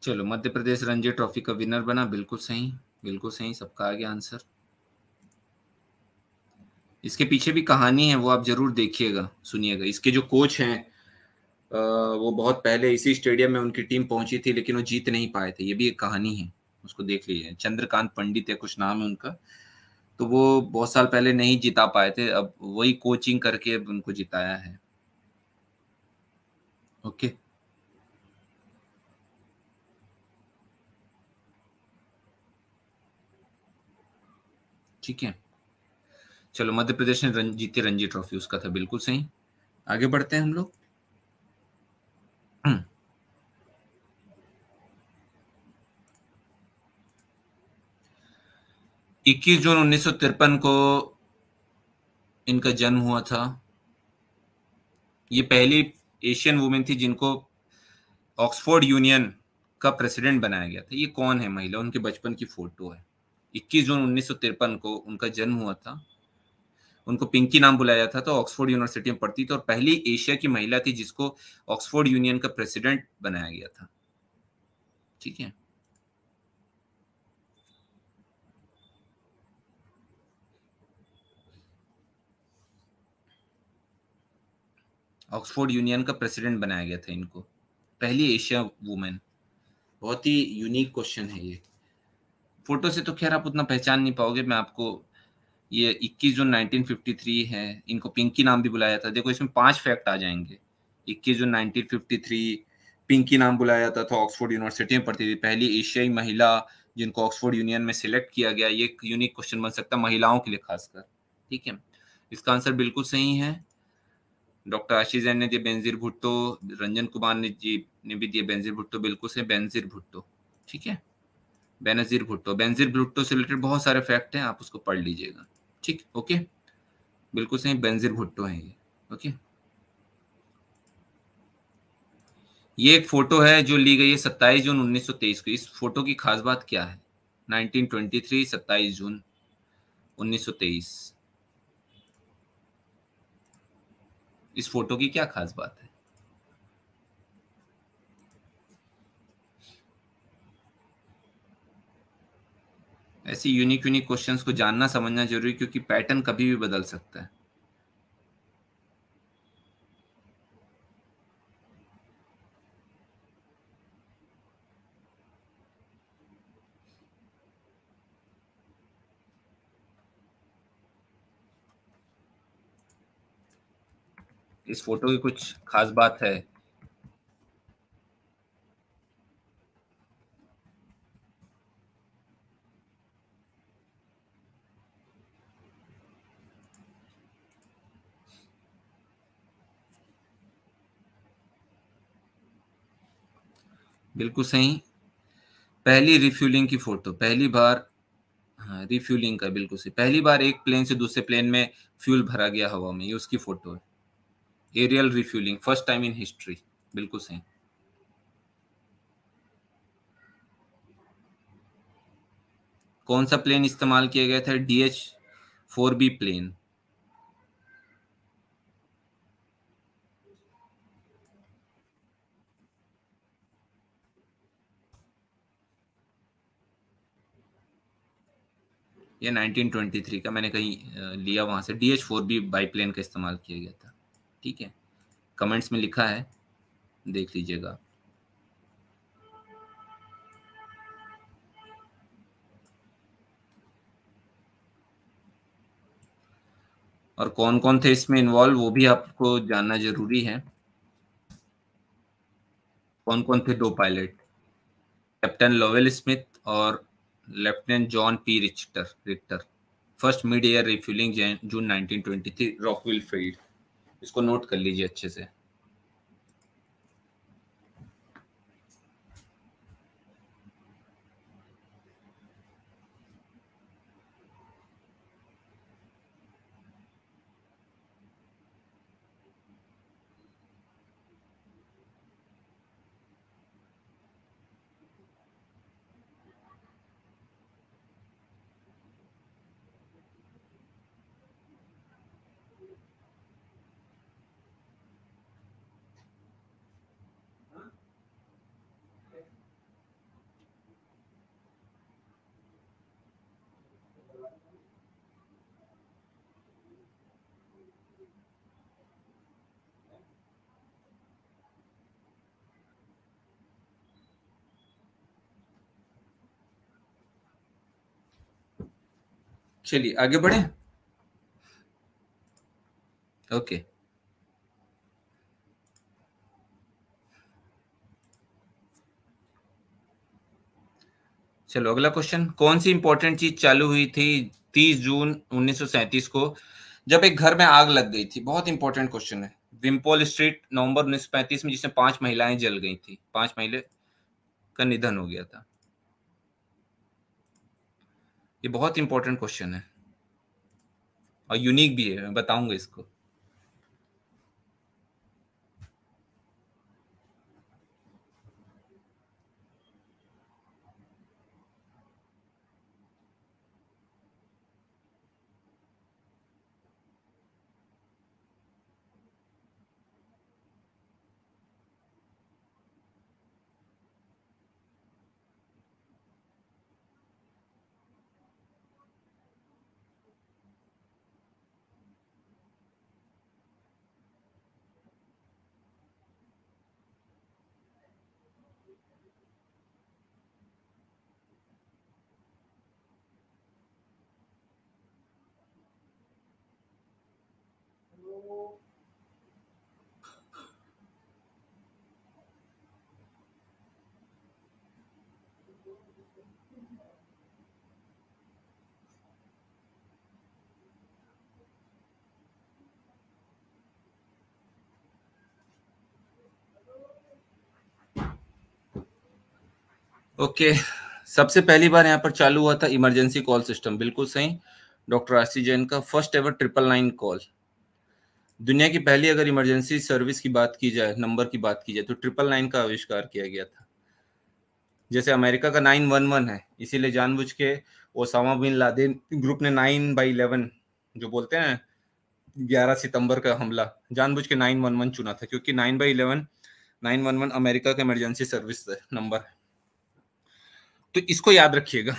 चलो मध्य प्रदेश रणजी ट्रॉफी का विनर बना बिल्कुल सही बिल्कुल सही सबका आ गया आंसर इसके पीछे भी कहानी है वो आप जरूर देखिएगा सुनिएगा इसके जो कोच हैं वो बहुत पहले इसी स्टेडियम में उनकी टीम पहुंची थी लेकिन वो जीत नहीं पाए थे ये भी एक कहानी है उसको देख लीजिए चंद्रकांत पंडित है कुछ नाम है उनका तो वो बहुत साल पहले नहीं जिता पाए थे अब वही कोचिंग करके उनको जिताया है ओके okay. ठीक है चलो मध्य प्रदेश ने रं, जीते रणजी ट्रॉफी उसका था बिल्कुल सही आगे बढ़ते हैं हम लोग इक्कीस जून उन्नीस को इनका जन्म हुआ था ये पहली एशियन वुमेन थी जिनको ऑक्सफोर्ड यूनियन का प्रेसिडेंट बनाया गया था ये कौन है महिला उनके बचपन की फोटो है 21 जून उन्नीस को उनका जन्म हुआ था उनको पिंकी नाम बुलाया जाता था तो ऑक्सफोर्ड यूनिवर्सिटी में पढ़ती थी और पहली एशिया की महिला थी जिसको ऑक्सफोर्ड यूनियन का प्रेसिडेंट बनाया गया था ठीक है ऑक्सफोर्ड यूनियन का प्रेसिडेंट बनाया गया था इनको पहली एशिया वुमेन बहुत ही यूनिक क्वेश्चन है ये फोटो से तो खैर आप उतना पहचान नहीं पाओगे मैं आपको ये 21 जून 1953 है इनको पिंकी नाम भी बुलाया था देखो इसमें पांच फैक्ट आ जाएंगे 21 जून 1953 पिंकी नाम बुलाया जाता था ऑक्सफोर्ड यूनिवर्सिटी में पढ़ती थी पहली एशियाई महिला जिनको ऑक्सफोर्ड यूनियन में सिलेक्ट किया गया ये यूनिक क्वेश्चन बन सकता है महिलाओं के लिए खासकर ठीक है इसका आंसर बिल्कुल सही है डॉक्टर आशीष जैन ने दिए बेनजीर भुट्टो रंजन कुमार ने जी ने भी दिए बेनजीर भुट्टो बिल्कुल सही बेनजीर भुट्टो ठीक है बेनजीर भुट्टो बेनजीर भुट्टो से रिलेटेड बहुत सारे फैक्ट हैं आप उसको पढ़ लीजिएगा ठीक ओके बिल्कुल सही बेनजीर भुट्टो हैं ये ओके ये एक फोटो है जो ली गई है सत्ताईस जून 1923 को इस फोटो की खास बात क्या है 1923 27 जून 1923 इस फोटो की क्या खास बात है ऐसी यूनिक यूनिक क्वेश्चंस को जानना समझना जरूरी क्योंकि पैटर्न कभी भी बदल सकता है इस फोटो की कुछ खास बात है बिल्कुल सही पहली रिफ्यूलिंग की फोटो पहली बार हाँ रिफ्यूलिंग का बिल्कुल सही पहली बार एक प्लेन से दूसरे प्लेन में फ्यूल भरा गया हवा में ये उसकी फोटो है aerial refuelling first time in history बिल्कुल सही कौन सा प्लेन इस्तेमाल किया गया था डीएच फोर बी प्लेन ये 1923 का मैंने कहीं लिया वहाँ से D H four B plane का इस्तेमाल किया गया था ठीक है कमेंट्स में लिखा है देख लीजिएगा और कौन कौन थे इसमें इन्वॉल्व वो भी आपको जानना जरूरी है कौन कौन थे दो पायलट कैप्टन लोवेल स्मिथ और lieutenant John P Richter Richter first mid air refuelling June 1923 Rockwell field इसको नोट कर लीजिए अच्छे से चलिए आगे बढ़े ओके चलो अगला क्वेश्चन कौन सी इंपॉर्टेंट चीज चालू हुई थी 30 जून 1937 को जब एक घर में आग लग गई थी बहुत इंपॉर्टेंट क्वेश्चन है विम्पोल स्ट्रीट नवंबर 1935 में जिसमें पांच महिलाएं जल गई थी पांच महिला का निधन हो गया था ये बहुत इंपॉर्टेंट क्वेश्चन है और यूनिक भी है मैं बताऊंगा इसको ओके okay. सबसे पहली बार यहाँ पर चालू हुआ था इमरजेंसी कॉल सिस्टम बिल्कुल सही डॉक्टर आशी जैन का first ever triple nine call दुनिया की पहली अगर इमरजेंसी सर्विस की बात की जाए नंबर की बात की जाए तो ट्रिपल नाइन का आविष्कार किया गया था जैसे अमेरिका का नाइन वन वन है इसीलिए जानबूझ के ओसामा बिन लादेन ग्रुप ने नाइन बाई इलेवन जो बोलते हैं ग्यारह सितंबर का हमला जानबूझ के नाइन वन वन चुना था क्योंकि nine by eleven nine one one America का इमरजेंसी सर्विस नंबर तो इसको याद रखिएगा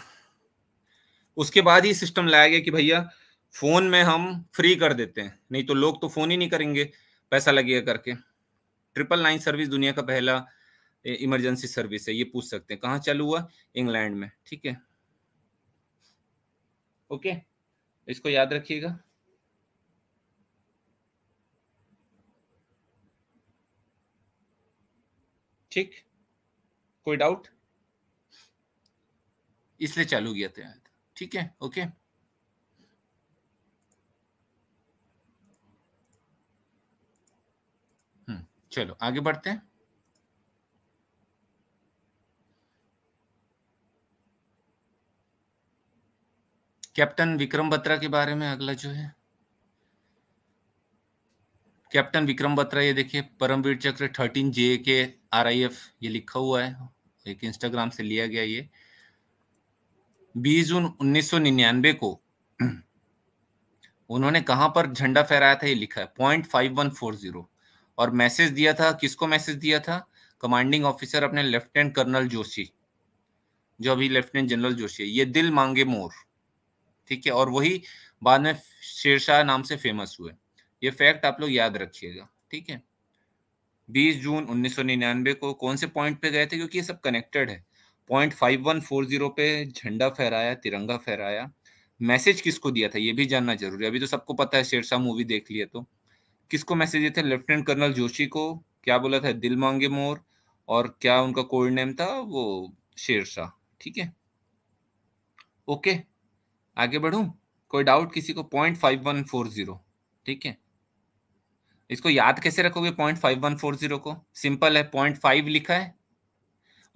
उसके बाद ही सिस्टम लाया गया कि भैया फोन में हम फ्री कर देते हैं नहीं तो लोग तो फोन ही नहीं करेंगे पैसा लगेगा करके ट्रिपल नाइन सर्विस दुनिया का पहला इमरजेंसी सर्विस है ये पूछ सकते हैं कहाँ चालू हुआ इंग्लैंड में ठीक है ओके इसको याद रखिएगा ठीक कोई डाउट इसलिए चालू किया था ठीक है ओके चलो आगे बढ़ते हैं कैप्टन विक्रम बत्रा के बारे में अगला जो है कैप्टन विक्रम बत्रा ये देखिए परमवीर चक्र थर्टीन जे के आर आई एफ ये लिखा हुआ है एक इंस्टाग्राम से लिया गया ये बीस जून उन्नीस सौ को उन्होंने कहां पर झंडा फहराया था ये लिखा है point five one four zero और मैसेज दिया था किसको मैसेज दिया था कमांडिंग ऑफिसर अपने लेफ्टिनेंट कर्नल जोशी जो अभी लेफ्टिनेंट जनरल जोशी है ये दिल मांगे मोर ठीक है और वही बाद में शेरशाह नाम से फेमस हुए ये फैक्ट आप लोग याद रखिएगा ठीक है 20 जून 1999 को कौन से पॉइंट पे गए थे क्योंकि ये सब कनेक्टेड है point five one four zero पे झंडा फहराया तिरंगा फहराया मैसेज किसको दिया था ये भी जानना जरूरी है अभी तो सबको पता है शेरशाह मूवी देख लिया तो किसको मैसेज दिए थे लेफ्टिनेंट कर्नल जोशी को क्या बोला था दिल मांगे मोर और क्या उनका कोड नेम था वो शेर शाह ठीक है ओके आगे बढ़ू कोई डाउट किसी को point five one four zero ठीक है इसको याद कैसे रखोगे point five one four zero को सिंपल है पॉइंट फाइव लिखा है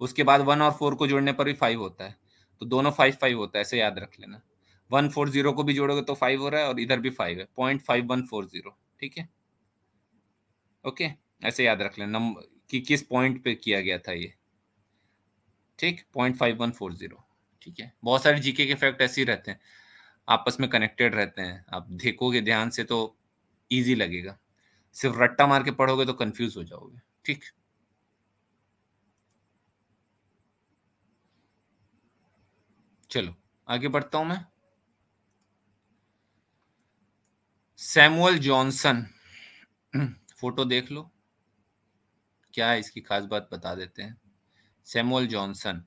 उसके बाद वन और फोर को जोड़ने पर भी फाइव होता है तो दोनों फाइव फाइव होता है ऐसे याद रख लेना वन फोर जीरो को भी जोड़ोगे तो फाइव हो रहा है और इधर भी फाइव है point five one four zero ठीक है ओके ऐसे याद रख लेना कि किस पॉइंट पे किया गया था ये ठीक point five one four zero ठीक है बहुत सारे जीके के फैक्ट ऐसे ही रहते हैं आपस में कनेक्टेड रहते हैं आप देखोगे ध्यान से तो ईजी लगेगा सिर्फ रट्टा मार के पढ़ोगे तो कंफ्यूज हो जाओगे ठीक चलो आगे बढ़ता हूं मैं सैमुअल जॉनसन फोटो देख लो क्या है इसकी खास बात बता देते हैं सैमुअल जॉनसन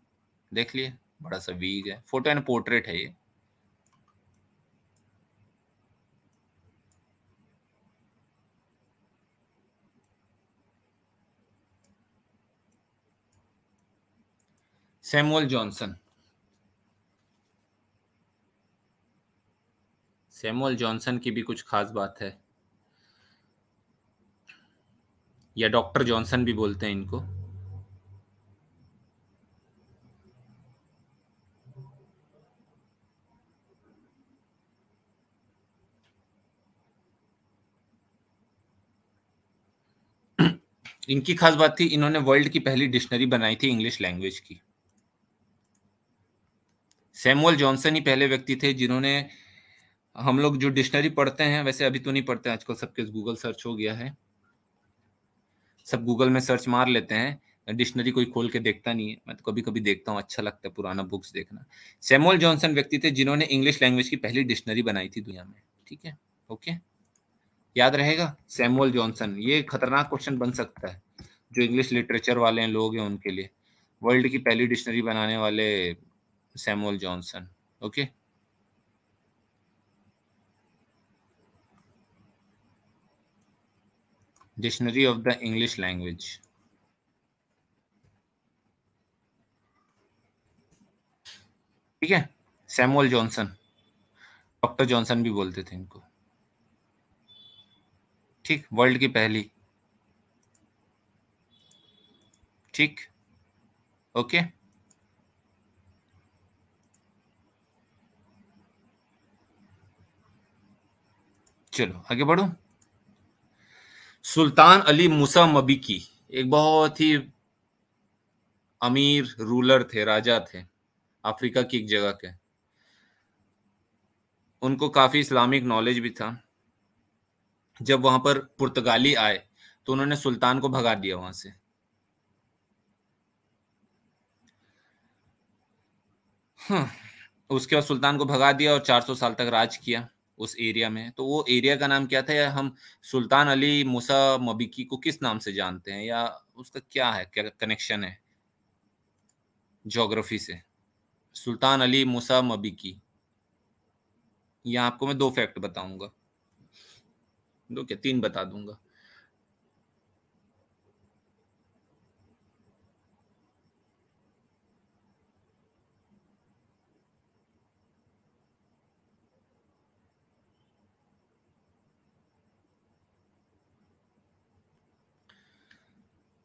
देख लिए बड़ा सा वीग है फोटो एंड पोर्ट्रेट है ये सैमुअल जॉनसन सैमुअल जॉनसन की भी कुछ खास बात है या डॉक्टर जॉनसन भी बोलते हैं इनको इनकी खास बात थी इन्होंने वर्ल्ड की पहली डिक्शनरी बनाई थी इंग्लिश लैंग्वेज की सैमुअल जॉनसन ही पहले व्यक्ति थे जिन्होंने हम लोग जो डिक्शनरी पढ़ते हैं वैसे अभी तो नहीं पढ़ते आजकल सबके गूगल सर्च हो गया है सब गूगल में सर्च मार लेते हैं डिक्शनरी कोई खोल के देखता नहीं है मैं तो कभी कभी देखता हूँ अच्छा लगता है पुराना बुक्स देखना सैमुअल जॉनसन व्यक्ति थे जिन्होंने इंग्लिश लैंग्वेज की पहली डिक्शनरी बनाई थी दुनिया में ठीक है ओके याद रहेगा सैमुअल जॉनसन ये खतरनाक क्वेश्चन बन सकता है जो इंग्लिश लिटरेचर वाले हैं लोग हैं उनके लिए वर्ल्ड की पहली डिक्शनरी बनाने वाले Samuel Johnson okay Dictionary of the English language. ठीक है सैमुअल जॉनसन डॉक्टर जॉनसन भी बोलते थे इनको ठीक वर्ल्ड की पहली ठीक ओके चलो आगे बढ़ो सुल्तान अली मुसा मबिकी एक बहुत ही अमीर रूलर थे राजा थे अफ्रीका की एक जगह के उनको काफ़ी इस्लामिक नॉलेज भी था जब वहां पर पुर्तगाली आए तो उन्होंने सुल्तान को भगा दिया वहां से हाँ, उसके बाद सुल्तान को भगा दिया और 400 साल तक राज किया उस एरिया में तो वो एरिया का नाम क्या था या हम सुल्तान अली मूसा मबिकी को किस नाम से जानते हैं या उसका क्या है क्या कनेक्शन है जोग्राफी से सुल्तान अली मूसा मबिकी यहाँ आपको मैं दो फैक्ट बताऊंगा दो क्या तीन बता दूंगा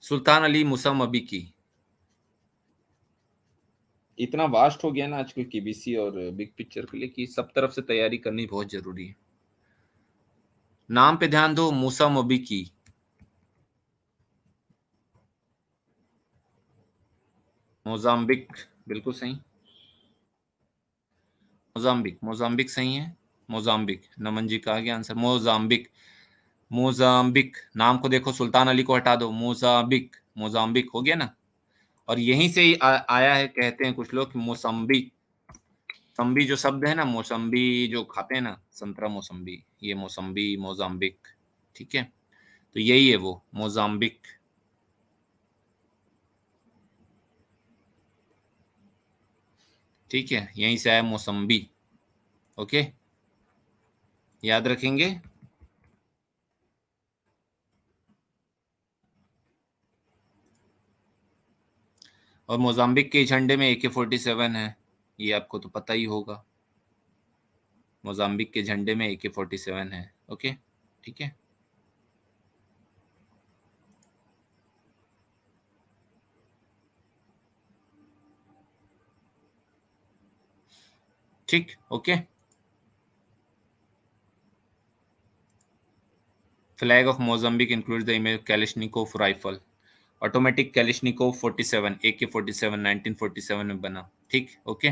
सुल्तान अली मुसम अबी की इतना वास्ट हो गया ना आजकल केबीसी और बिग पिक्चर के लिए कि सब तरफ से तैयारी करनी बहुत जरूरी है नाम पे ध्यान दो मूसा अबी की मोजाम्बिक बिल्कुल सही मोजाम्बिक मोजाम्बिक सही है मोजाम्बिक नमन जी का आगे गया आंसर मोजाम्बिक मोजाम्बिक नाम को देखो सुल्तान अली को हटा दो मोजाम्बिक मोजाम्बिक हो गया ना और यहीं से ही आ, आया है कहते हैं कुछ लोग मोसम्बी सम्बी जो शब्द है ना मोसम्बी जो खाते हैं ना संतरा मोसम्बी ये मोसम्बी मोजाम्बिक ठीक है तो यही है वो मोजाम्बिक ठीक है यहीं से आया मोसम्बी ओके याद रखेंगे और मोजाम्बिक के झंडे में ए के फोर्टी सेवन है ये आपको तो पता ही होगा मोजाम्बिक के झंडे में ए के फोर्टी सेवन है ओके ठीक है ठीक okay flag of Mozambique include the image Kalashnikov rifle automatic forty 47 AK 47 1947 में बना ठीक ओके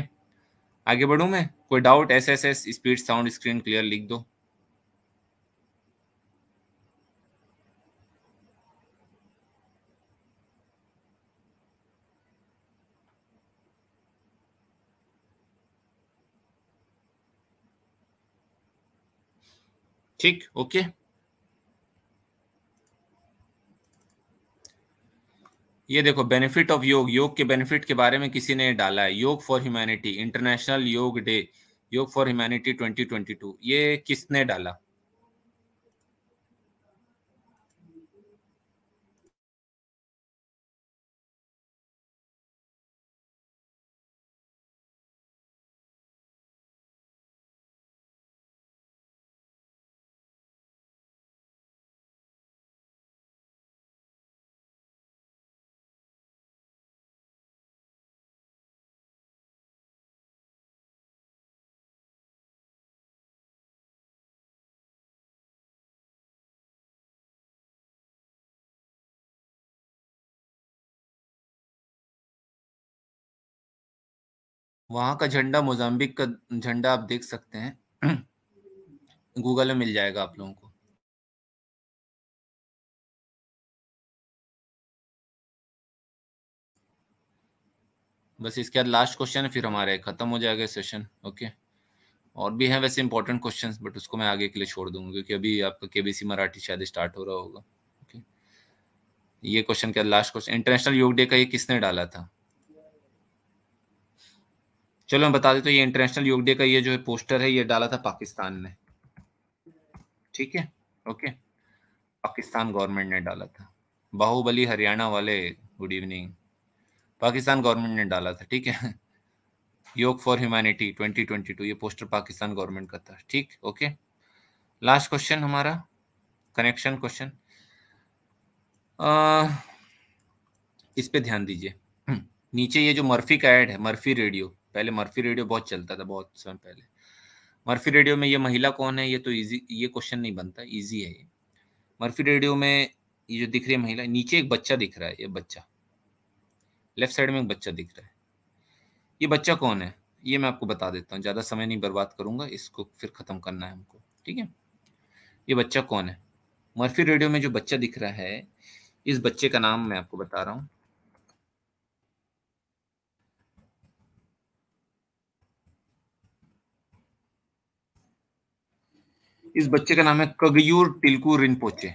आगे बढ़ू मैं कोई doubt S S S speed sound screen clear लिख दो ठीक ओके okay. ये देखो बेनिफिट ऑफ योग योग के बेनिफिट के बारे में किसी ने डाला है yoga for humanity international yoga day yoga for humanity 2022 ये किसने डाला वहाँ का झंडा मोजाम्बिक का झंडा आप देख सकते हैं गूगल में मिल जाएगा आप लोगों को बस इसके बाद लास्ट क्वेश्चन है फिर हमारे खत्म हो जाएगा सेशन ओके और भी हैं वैसे इंपॉर्टेंट क्वेश्चन बट उसको मैं आगे के लिए छोड़ दूंगा क्योंकि अभी आपका केबीसी मराठी शायद स्टार्ट हो रहा होगा ओके ये क्वेश्चन क्या last question international yoga day का ये किसने डाला था चलो मैं बता देता तो हूँ ये इंटरनेशनल योग डे का ये जो पोस्टर है ये डाला था पाकिस्तान ने ठीक है ओके पाकिस्तान गवर्नमेंट ने डाला था बाहुबली हरियाणा वाले गुड इवनिंग पाकिस्तान गवर्नमेंट ने डाला था ठीक है योग फॉर ह्यूमैनिटी 2022 ये पोस्टर पाकिस्तान गवर्नमेंट का था ठीक ओके लास्ट क्वेश्चन हमारा कनेक्शन क्वेश्चन इस पे ध्यान दीजिए नीचे ये जो मर्फी का एड है मर्फी रेडियो पहले मर्फी रेडियो बहुत चलता था बहुत समय पहले मर्फी रेडियो में ये महिला कौन है ये तो इजी ये क्वेश्चन नहीं बनता इजी है ये मर्फी रेडियो में ये जो दिख रही है महिला नीचे एक बच्चा दिख रहा है ये बच्चा लेफ्ट साइड में एक बच्चा दिख रहा है ये बच्चा कौन है ये मैं आपको बता देता हूँ ज़्यादा समय नहीं बर्बाद करूंगा इसको फिर ख़त्म करना है हमको ठीक है ये बच्चा कौन है मर्फी रेडियो में जो बच्चा दिख रहा है इस बच्चे का नाम मैं आपको बता रहा हूँ इस बच्चे का नाम है कगयूर टिलकू रिनपोचे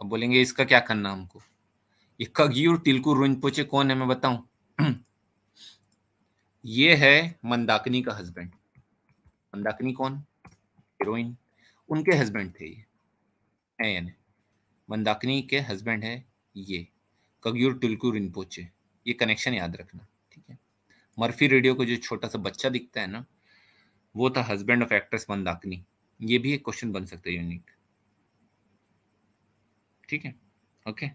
अब बोलेंगे इसका क्या करना हमको ये कगयूर टिलकू रिनपोचे कौन है मैं बताऊं ये है मंदाकिनी का हस्बैंड मंदाकिनी कौन हीरोइन उनके हस्बैंड थे ये है यानी मंदाकिनी के हस्बैंड है ये कगयूर टिलकू रिनपोचे ये कनेक्शन याद रखना ठीक है मर्फी रेडियो को जो छोटा सा बच्चा दिखता है ना वो था हस्बैंड ऑफ एक्ट्रेस मंदाकिनी ये भी एक क्वेश्चन बन सकता है यूनिक ठीक है ओके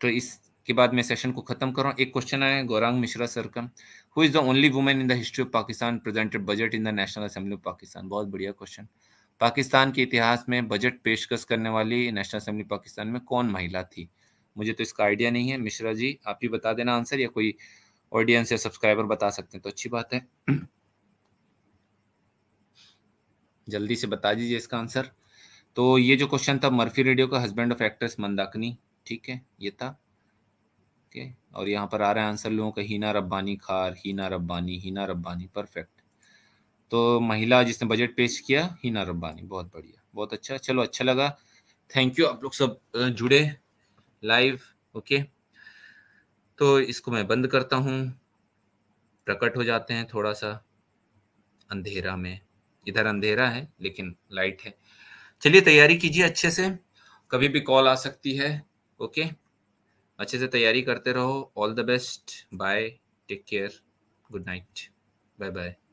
तो इसके बाद मैं सेशन को खत्म कर रहा हूँ एक क्वेश्चन आया गौरांग मिश्रा सर का who is the only women in the history of Pakistan presented budget in the national assembly of Pakistan बहुत बढ़िया क्वेश्चन पाकिस्तान के इतिहास में बजट पेशकश करने वाली नेशनल असेंबली पाकिस्तान में कौन महिला थी मुझे तो इसका आइडिया नहीं है मिश्रा जी आप ही बता देना आंसर या कोई ऑडियंस या सब्सक्राइबर बता सकते हैं तो अच्छी बात है जल्दी से बता दीजिए इसका आंसर तो ये जो क्वेश्चन था मर्फी रेडियो का हस्बैंड ऑफ एक्ट्रेस मंदाकिनी ठीक है ये था ओके और यहाँ पर आ रहे हैं आंसर लोगों का हीना रब्बानी खार हीना रब्बानी हीना रब्बानी परफेक्ट तो महिला जिसने बजट पेश किया हीना रब्बानी बहुत बढ़िया बहुत अच्छा चलो अच्छा लगा थैंक यू आप लोग सब जुड़े लाइव ओके तो इसको मैं बंद करता हूँ प्रकट हो जाते हैं थोड़ा सा अंधेरा में इधर अंधेरा है लेकिन लाइट है चलिए तैयारी कीजिए अच्छे से कभी भी कॉल आ सकती है ओके अच्छे से तैयारी करते रहो all the best bye take care good night bye bye